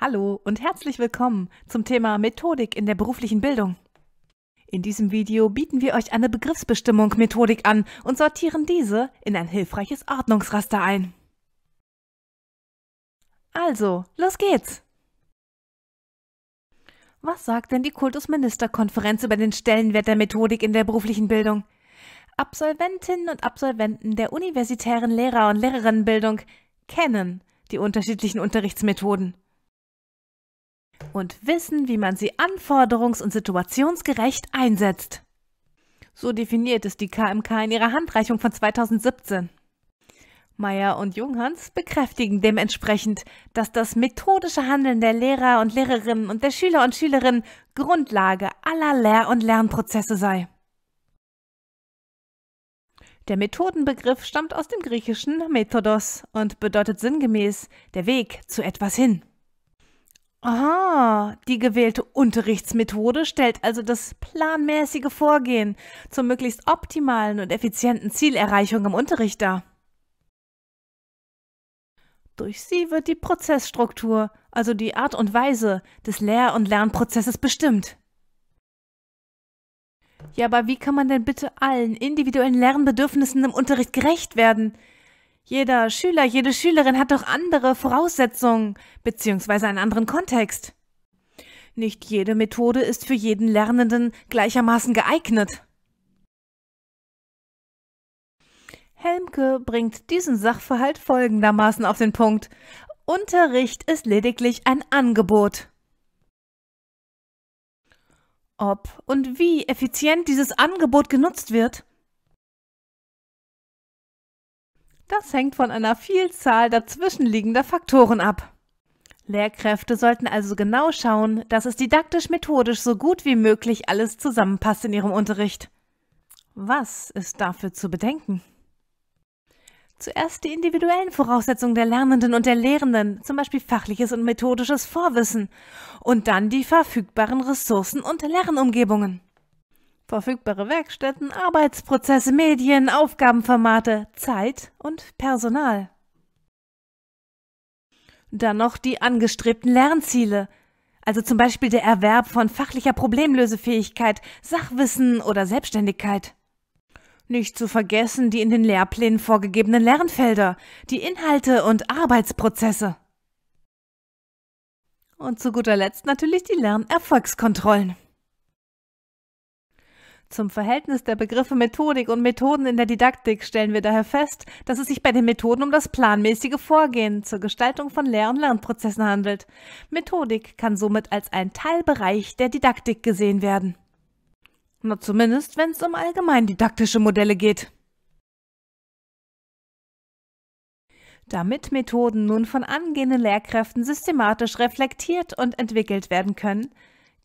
Hallo und herzlich willkommen zum Thema Methodik in der beruflichen Bildung. In diesem Video bieten wir euch eine Begriffsbestimmung Methodik an und sortieren diese in ein hilfreiches Ordnungsraster ein. Also, los geht's! Was sagt denn die Kultusministerkonferenz über den Stellenwert der Methodik in der beruflichen Bildung? Absolventinnen und Absolventen der universitären Lehrer- und Lehrerinnenbildung kennen die unterschiedlichen Unterrichtsmethoden und wissen, wie man sie anforderungs- und situationsgerecht einsetzt. So definiert es die KMK in ihrer Handreichung von 2017. Meyer und Junghans bekräftigen dementsprechend, dass das methodische Handeln der Lehrer und Lehrerinnen und der Schüler und Schülerinnen Grundlage aller Lehr- und Lernprozesse sei. Der Methodenbegriff stammt aus dem griechischen Methodos und bedeutet sinngemäß der Weg zu etwas hin. Aha, die gewählte Unterrichtsmethode stellt also das planmäßige Vorgehen zur möglichst optimalen und effizienten Zielerreichung im Unterricht dar. Durch sie wird die Prozessstruktur, also die Art und Weise des Lehr- und Lernprozesses bestimmt. Ja, aber wie kann man denn bitte allen individuellen Lernbedürfnissen im Unterricht gerecht werden? Jeder Schüler, jede Schülerin hat doch andere Voraussetzungen beziehungsweise einen anderen Kontext. Nicht jede Methode ist für jeden Lernenden gleichermaßen geeignet. Helmke bringt diesen Sachverhalt folgendermaßen auf den Punkt. Unterricht ist lediglich ein Angebot. Ob und wie effizient dieses Angebot genutzt wird, Das hängt von einer Vielzahl dazwischenliegender Faktoren ab. Lehrkräfte sollten also genau schauen, dass es didaktisch-methodisch so gut wie möglich alles zusammenpasst in ihrem Unterricht. Was ist dafür zu bedenken? Zuerst die individuellen Voraussetzungen der Lernenden und der Lehrenden, zum Beispiel fachliches und methodisches Vorwissen, und dann die verfügbaren Ressourcen und Lernumgebungen verfügbare Werkstätten, Arbeitsprozesse, Medien, Aufgabenformate, Zeit und Personal. Dann noch die angestrebten Lernziele, also zum Beispiel der Erwerb von fachlicher Problemlösefähigkeit, Sachwissen oder Selbstständigkeit. Nicht zu vergessen die in den Lehrplänen vorgegebenen Lernfelder, die Inhalte und Arbeitsprozesse. Und zu guter Letzt natürlich die Lernerfolgskontrollen. Zum Verhältnis der Begriffe Methodik und Methoden in der Didaktik stellen wir daher fest, dass es sich bei den Methoden um das planmäßige Vorgehen zur Gestaltung von Lehr- und Lernprozessen handelt. Methodik kann somit als ein Teilbereich der Didaktik gesehen werden. Na zumindest, wenn es um allgemein didaktische Modelle geht. Damit Methoden nun von angehenden Lehrkräften systematisch reflektiert und entwickelt werden können,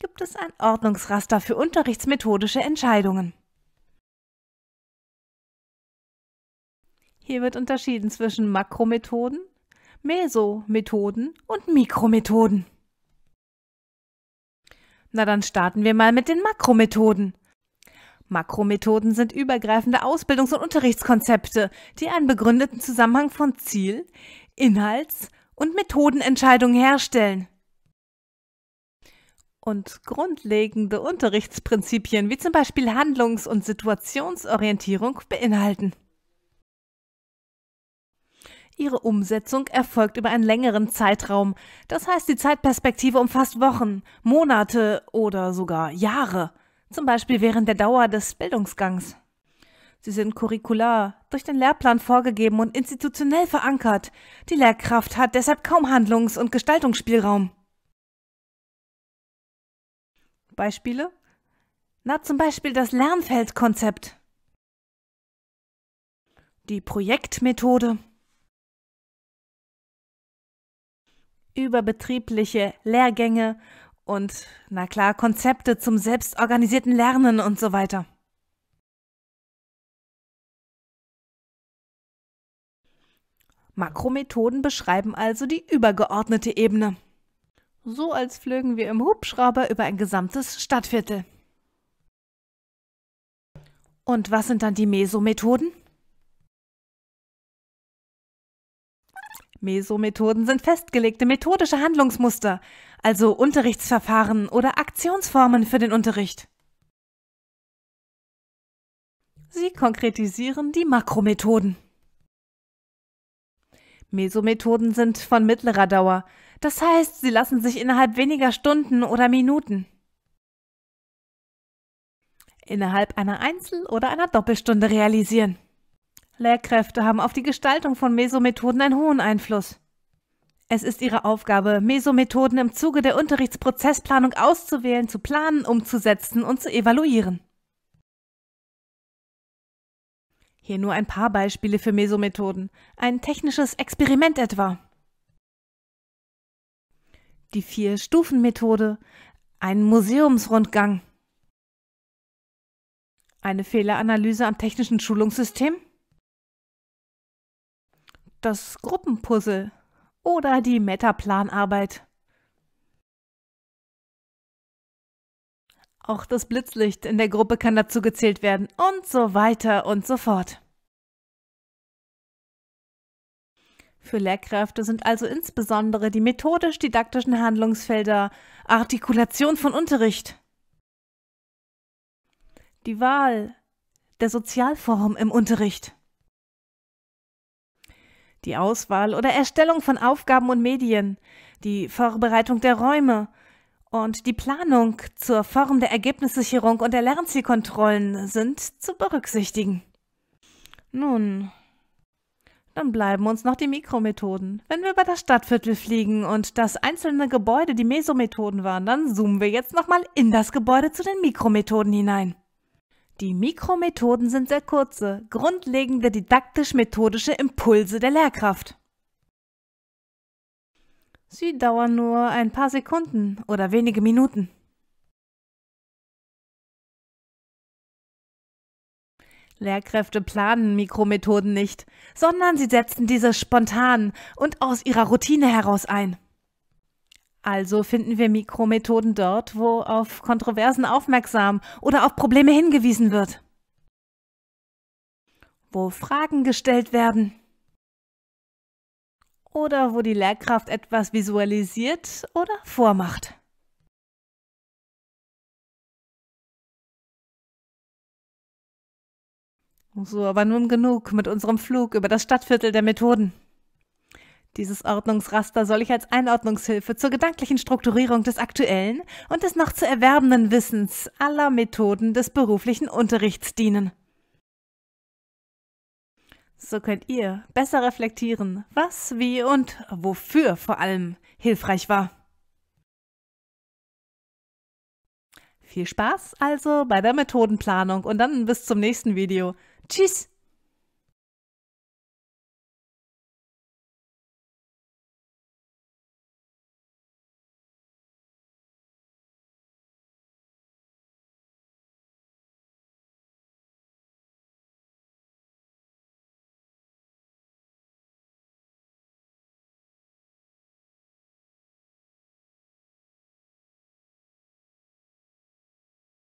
gibt es ein Ordnungsraster für unterrichtsmethodische Entscheidungen. Hier wird unterschieden zwischen Makromethoden, Mesomethoden und Mikromethoden. Na dann starten wir mal mit den Makromethoden. Makromethoden sind übergreifende Ausbildungs- und Unterrichtskonzepte, die einen begründeten Zusammenhang von Ziel, Inhalts- und Methodenentscheidungen herstellen und grundlegende Unterrichtsprinzipien wie zum Beispiel Handlungs- und Situationsorientierung beinhalten. Ihre Umsetzung erfolgt über einen längeren Zeitraum. Das heißt, die Zeitperspektive umfasst Wochen, Monate oder sogar Jahre, zum Beispiel während der Dauer des Bildungsgangs. Sie sind curricular, durch den Lehrplan vorgegeben und institutionell verankert. Die Lehrkraft hat deshalb kaum Handlungs- und Gestaltungsspielraum. Beispiele? Na, zum Beispiel das Lernfeldkonzept. Die Projektmethode. Überbetriebliche Lehrgänge und, na klar, Konzepte zum selbstorganisierten Lernen und so weiter. Makromethoden beschreiben also die übergeordnete Ebene so als flögen wir im Hubschrauber über ein gesamtes Stadtviertel. Und was sind dann die Mesomethoden? Mesomethoden sind festgelegte methodische Handlungsmuster, also Unterrichtsverfahren oder Aktionsformen für den Unterricht. Sie konkretisieren die Makromethoden. Mesomethoden sind von mittlerer Dauer, das heißt, sie lassen sich innerhalb weniger Stunden oder Minuten. Innerhalb einer Einzel- oder einer Doppelstunde realisieren. Lehrkräfte haben auf die Gestaltung von Mesomethoden einen hohen Einfluss. Es ist ihre Aufgabe, Mesomethoden im Zuge der Unterrichtsprozessplanung auszuwählen, zu planen, umzusetzen und zu evaluieren. Hier nur ein paar Beispiele für Mesomethoden. Ein technisches Experiment etwa. Die Vier-Stufen-Methode. Ein Museumsrundgang. Eine Fehleranalyse am technischen Schulungssystem. Das Gruppenpuzzle oder die Metaplanarbeit. Auch das Blitzlicht in der Gruppe kann dazu gezählt werden und so weiter und so fort. Für Lehrkräfte sind also insbesondere die methodisch-didaktischen Handlungsfelder Artikulation von Unterricht, die Wahl der Sozialform im Unterricht, die Auswahl oder Erstellung von Aufgaben und Medien, die Vorbereitung der Räume, und die Planung zur Form der Ergebnissicherung und der Lernzielkontrollen sind zu berücksichtigen. Nun, dann bleiben uns noch die Mikromethoden. Wenn wir über das Stadtviertel fliegen und das einzelne Gebäude die Mesomethoden waren, dann zoomen wir jetzt nochmal in das Gebäude zu den Mikromethoden hinein. Die Mikromethoden sind sehr kurze, grundlegende didaktisch-methodische Impulse der Lehrkraft. Sie dauern nur ein paar Sekunden oder wenige Minuten. Lehrkräfte planen Mikromethoden nicht, sondern sie setzen diese spontan und aus ihrer Routine heraus ein. Also finden wir Mikromethoden dort, wo auf Kontroversen aufmerksam oder auf Probleme hingewiesen wird, wo Fragen gestellt werden, oder wo die Lehrkraft etwas visualisiert oder vormacht. So, aber nun genug mit unserem Flug über das Stadtviertel der Methoden. Dieses Ordnungsraster soll ich als Einordnungshilfe zur gedanklichen Strukturierung des aktuellen und des noch zu erwerbenden Wissens aller Methoden des beruflichen Unterrichts dienen. So könnt ihr besser reflektieren, was, wie und wofür vor allem hilfreich war. Viel Spaß also bei der Methodenplanung und dann bis zum nächsten Video. Tschüss!